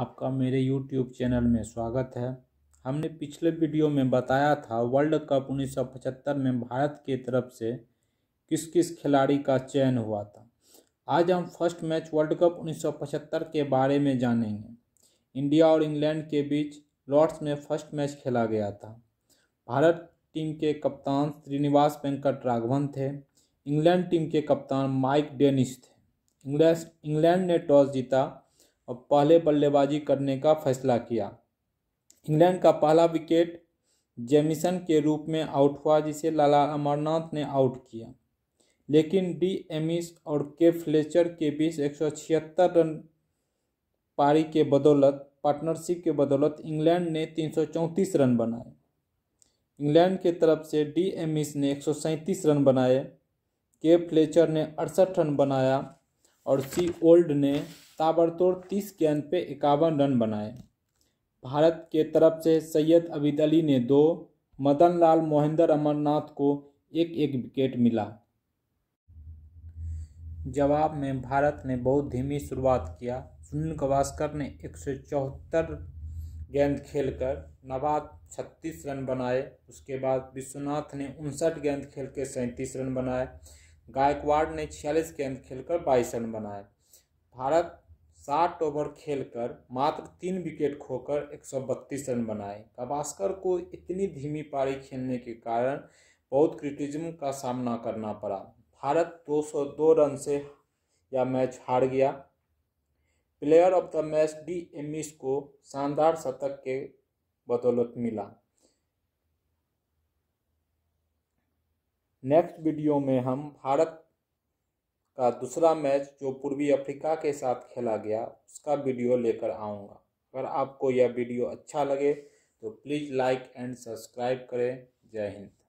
आपका मेरे YouTube channel में स्वागत है हमने पिछले वीडियो में बताया था वर्ल्ड कप उन्नीस में भारत की तरफ से किस किस खिलाड़ी का चयन हुआ था आज हम फर्स्ट मैच वर्ल्ड कप उन्नीस के बारे में जानेंगे इंडिया और इंग्लैंड के बीच लॉर्ड्स में फर्स्ट मैच खेला गया था भारत टीम के कप्तान श्रीनिवास वेंकट राघवन थे इंग्लैंड टीम के कप्तान माइक डेनिस थे इंग्लैंड ने टॉस जीता और पहले बल्लेबाजी करने का फैसला किया इंग्लैंड का पहला विकेट जेमिसन के रूप में आउट हुआ जिसे लाला अमरनाथ ने आउट किया लेकिन डी एमिस और के फ्लेचर के बीच एक रन पारी के बदौलत पार्टनरशिप के बदौलत इंग्लैंड ने तीन रन बनाए इंग्लैंड के तरफ से डी एमिस ने एक रन बनाए के फ्लेचर ने अड़सठ रन बनाया और सी ओल्ड ने ताबड़तोड़ तीस गेंद पे इक्यावन रन बनाए भारत के तरफ से सैयद अबिद अली ने दो मदन लाल मोहिंदर अमरनाथ को एक एक विकेट मिला जवाब में भारत ने बहुत धीमी शुरुआत किया सुनील गवास्कर ने एक सौ चौहत्तर गेंद खेलकर नवाब छत्तीस रन बनाए उसके बाद विश्वनाथ ने उनसठ गेंद खेल के सैंतीस रन बनाए गायकवाड़ ने छियालीस गेंद खेलकर बाईस रन बनाए भारत साठ ओवर खेलकर मात्र तीन विकेट खोकर 132 रन बनाए गावास्कर को इतनी धीमी पारी खेलने के कारण बहुत क्रिटिज्म का सामना करना पड़ा भारत 202 रन से यह मैच हार गया player of the match D Amiss को शानदार शतक के बदौलत मिला नेक्स्ट वीडियो में हम भारत का दूसरा मैच जो पूर्वी अफ्रीका के साथ खेला गया उसका वीडियो लेकर आऊँगा अगर आपको यह वीडियो अच्छा लगे तो प्लीज़ लाइक एंड सब्सक्राइब करें जय हिंद